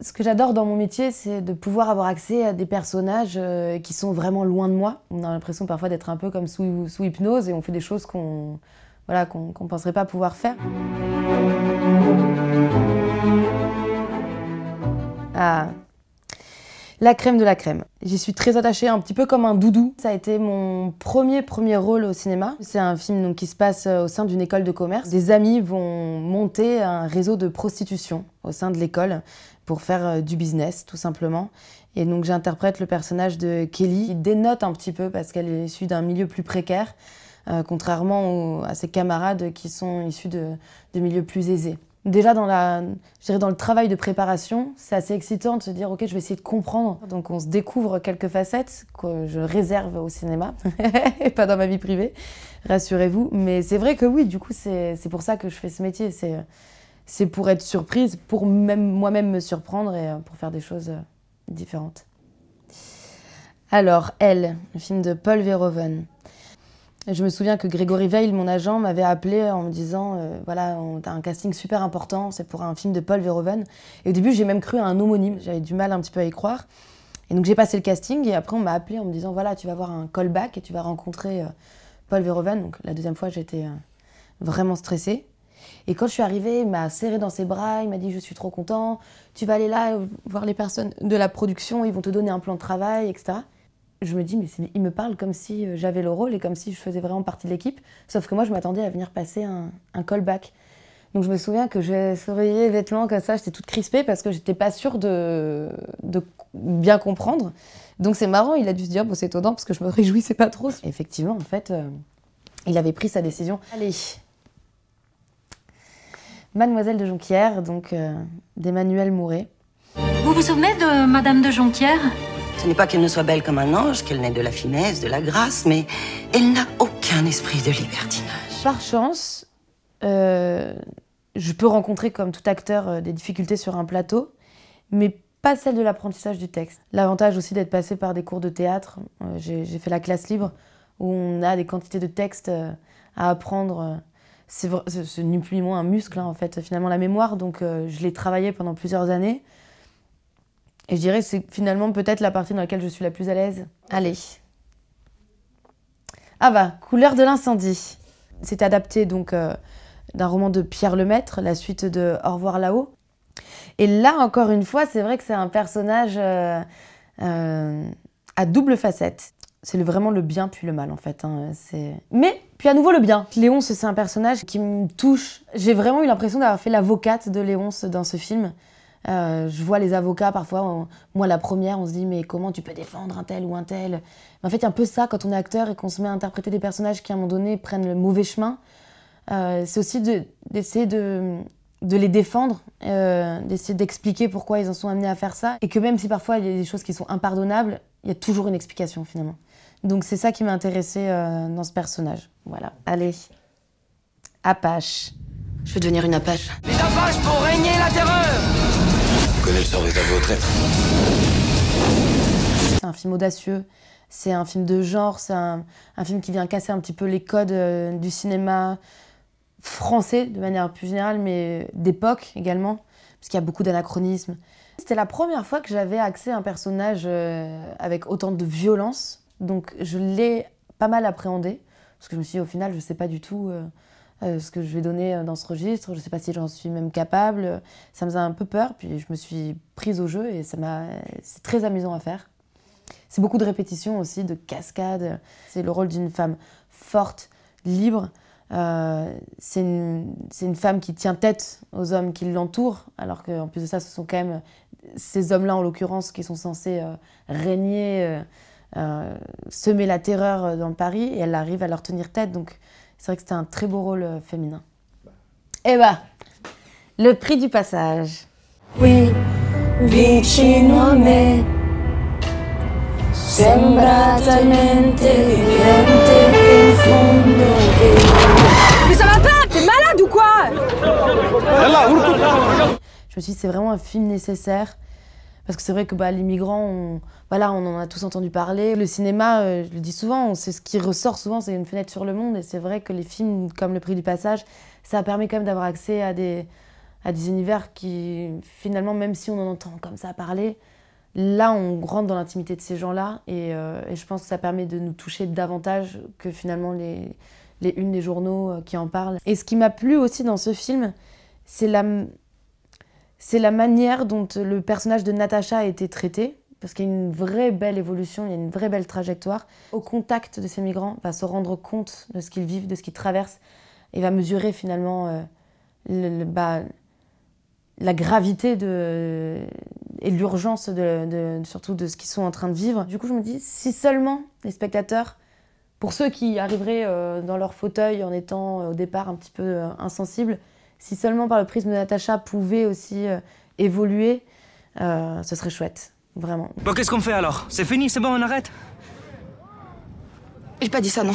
Ce que j'adore dans mon métier, c'est de pouvoir avoir accès à des personnages euh, qui sont vraiment loin de moi. On a l'impression parfois d'être un peu comme sous, sous, hypnose et on fait des choses qu'on voilà, qu'on ne penserait pas pouvoir faire. Ah. La crème de la crème. J'y suis très attachée, un petit peu comme un doudou. Ça a été mon premier premier rôle au cinéma. C'est un film donc, qui se passe euh, au sein d'une école de commerce. Des amis vont monter un réseau de prostitution au sein de l'école pour faire euh, du business, tout simplement. Et donc j'interprète le personnage de Kelly, qui dénote un petit peu parce qu'elle est issue d'un milieu plus précaire, euh, contrairement à ses camarades qui sont issus de, milieux plus aisés. Déjà dans, la, je dirais dans le travail de préparation, c'est assez excitant de se dire ok je vais essayer de comprendre. Donc on se découvre quelques facettes que je réserve au cinéma et pas dans ma vie privée, rassurez-vous. Mais c'est vrai que oui, du coup c'est pour ça que je fais ce métier. C'est c'est pour être surprise, pour même, moi-même me surprendre et euh, pour faire des choses euh, différentes. Alors, Elle, le film de Paul Verhoeven. Je me souviens que Grégory Veil, mon agent, m'avait appelé en me disant euh, voilà, on un casting super important, c'est pour un film de Paul Verhoeven. Et au début, j'ai même cru à un homonyme, j'avais du mal un petit peu à y croire. Et donc j'ai passé le casting et après on m'a appelé en me disant voilà, tu vas avoir un callback et tu vas rencontrer Paul Verhoeven. Donc la deuxième fois, j'étais vraiment stressée. Et quand je suis arrivée, il m'a serré dans ses bras, il m'a dit Je suis trop content, tu vas aller là voir les personnes de la production, ils vont te donner un plan de travail, etc. Je me dis Mais il me parle comme si euh, j'avais le rôle et comme si je faisais vraiment partie de l'équipe, sauf que moi je m'attendais à venir passer un, un callback. Donc je me souviens que j'ai surveillé les vêtements comme ça, j'étais toute crispée parce que j'étais pas sûre de, bien comprendre. Donc c'est marrant, il a dû se dire, bon c'est étonnant parce que je me réjouissais pas trop. effectivement, en fait, euh, il avait pris sa décision. Allez, Mademoiselle de Jonquière, donc euh, d'Emmanuel Mouret. Vous vous souvenez de Madame de Jonquière Ce n'est pas qu'elle ne soit belle comme un ange, qu'elle n'ait de la finesse, de la grâce, mais elle n'a aucun esprit de libertinage. Par chance, euh, je peux rencontrer, comme tout acteur, euh, des difficultés sur un plateau, mais pas celle de l'apprentissage du texte. L'avantage aussi d'être passé par des cours de théâtre, j'ai fait la classe libre, où on a des quantités de textes à apprendre c'est ni plus ni moins un muscle, hein, en fait, finalement, la mémoire. Donc, euh, je l'ai travaillé pendant plusieurs années. Et je dirais que c'est finalement peut-être la partie dans laquelle je suis la plus à l'aise. Allez. Ah bah, couleur de l'incendie. C'est adapté donc euh, d'un roman de Pierre Lemaître, la suite de Au revoir là-haut. Et là, encore une fois, c'est vrai que c'est un personnage euh, à double facette c'est vraiment le bien puis le mal en fait. Hein, mais puis à nouveau le bien. Léonce, c'est un personnage qui me touche. J'ai vraiment eu l'impression d'avoir fait l'avocate de Léonce dans ce film. Euh, je vois les avocats parfois, moi la première, on se dit mais comment tu peux défendre un tel ou un tel en fait, il y a un peu ça quand on est acteur et qu'on se met à interpréter des personnages qui à un moment donné prennent le mauvais chemin. Euh, c'est aussi d'essayer de, de, de, les défendre, euh, d'essayer d'expliquer pourquoi ils en sont amenés à faire ça. Et que même si parfois il y a des choses qui sont impardonnables, il y a toujours une explication finalement. Donc c'est ça qui m'a intéressée euh, dans ce personnage. Voilà. Allez. Apache. Je veux devenir une Apache. Les Apaches pour régner la terreur Vous connaissez le sort C'est un film audacieux, c'est un film de genre, c'est un, film qui vient casser un petit peu les codes euh, du cinéma français de manière plus générale, mais d'époque également parce qu'il y a beaucoup d'anachronismes. C'était la première fois que j'avais accès à un personnage euh, avec autant de violence, donc je l'ai pas mal appréhendé, parce que je me suis dit, au final, je ne sais pas du tout euh, euh, ce que je vais donner dans ce registre, je ne sais pas si j'en suis même capable, ça me faisait un peu peur, puis je me suis prise au jeu et ça m'a... c'est très amusant à faire. C'est beaucoup de répétitions aussi, de cascades, c'est le rôle d'une femme forte, libre, euh, c'est une, femme qui tient tête aux hommes qui l'entourent, alors qu'en plus de ça, ce sont quand même ces hommes-là, en l'occurrence, qui sont censés euh, régner, euh, semer la terreur dans Paris, et elle arrive à leur tenir tête. Donc, c'est vrai que c'était un très beau rôle féminin. Bah. Eh bah, le prix du passage. Oui, talmente Je me suis dit, c'est vraiment un film nécessaire. Parce que c'est vrai que bah, les migrants, on, voilà, bah, on en a tous entendu parler. Le cinéma, euh, je le dis souvent, c'est ce qui ressort souvent, c'est une fenêtre sur le monde. Et c'est vrai que les films comme Le Prix du Passage, ça permet quand même d'avoir accès à des, à des univers qui, finalement, même si on en entend comme ça parler, là, on rentre dans l'intimité de ces gens-là. Et, euh, je pense que ça permet de nous toucher davantage que finalement les, les unes des journaux euh, qui en parlent. Et ce qui m'a plu aussi dans ce film, c'est la c'est la manière dont le personnage de Natacha a été traité, parce qu'il y a une vraie belle évolution, il y a une vraie belle trajectoire. Au contact de ces migrants, va se rendre compte de ce qu'ils vivent, de ce qu'ils traversent, et va mesurer finalement euh, bah, la gravité de, et l'urgence de, surtout de ce qu'ils sont en train de vivre. Du coup, je me dis, si seulement les spectateurs, pour ceux qui arriveraient euh, dans leur fauteuil en étant euh, au départ un petit peu insensibles, si seulement par le prisme de Natacha pouvait aussi euh, évoluer, euh, ce serait chouette, vraiment. Bon, qu'est-ce qu'on fait alors C'est fini, c'est bon, on arrête J'ai pas dit ça, non.